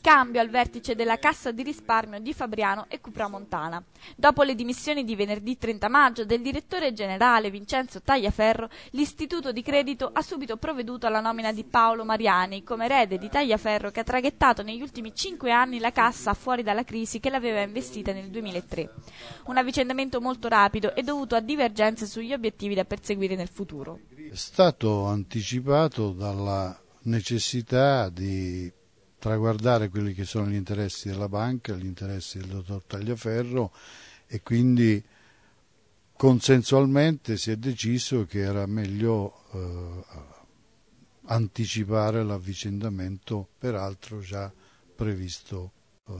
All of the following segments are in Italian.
Cambio al vertice della Cassa di risparmio di Fabriano e Cupramontana. Dopo le dimissioni di venerdì 30 maggio del direttore generale Vincenzo Tagliaferro, l'Istituto di Credito ha subito provveduto alla nomina di Paolo Mariani come erede di Tagliaferro che ha traghettato negli ultimi cinque anni la cassa fuori dalla crisi che l'aveva investita nel 2003. Un avvicendamento molto rapido e dovuto a divergenze sugli obiettivi da perseguire nel futuro. È stato anticipato dalla necessità di traguardare quelli che sono gli interessi della banca, gli interessi del dottor Tagliaferro e quindi consensualmente si è deciso che era meglio eh, anticipare l'avvicendamento peraltro già previsto eh,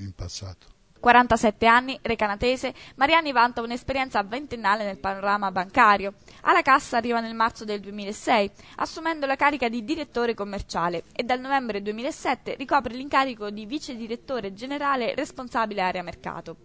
in passato. 47 anni, recanatese, Mariani vanta un'esperienza ventennale nel panorama bancario. Alla cassa arriva nel marzo del 2006, assumendo la carica di direttore commerciale e dal novembre 2007 ricopre l'incarico di vice direttore generale responsabile area mercato.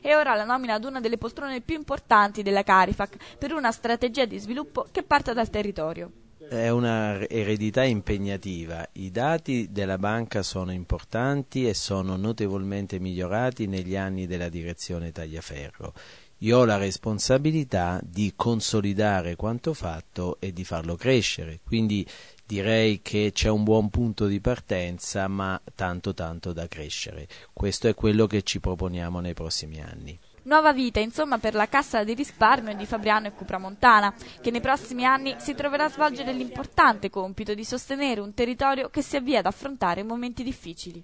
E ora la nomina ad una delle poltrone più importanti della Carifac per una strategia di sviluppo che parta dal territorio è un'eredità impegnativa. I dati della banca sono importanti e sono notevolmente migliorati negli anni della direzione Tagliaferro. Io ho la responsabilità di consolidare quanto fatto e di farlo crescere. Quindi direi che c'è un buon punto di partenza, ma tanto tanto da crescere. Questo è quello che ci proponiamo nei prossimi anni. Nuova vita insomma per la Cassa di risparmio di Fabriano e Cupramontana, che nei prossimi anni si troverà a svolgere l'importante compito di sostenere un territorio che si avvia ad affrontare momenti difficili.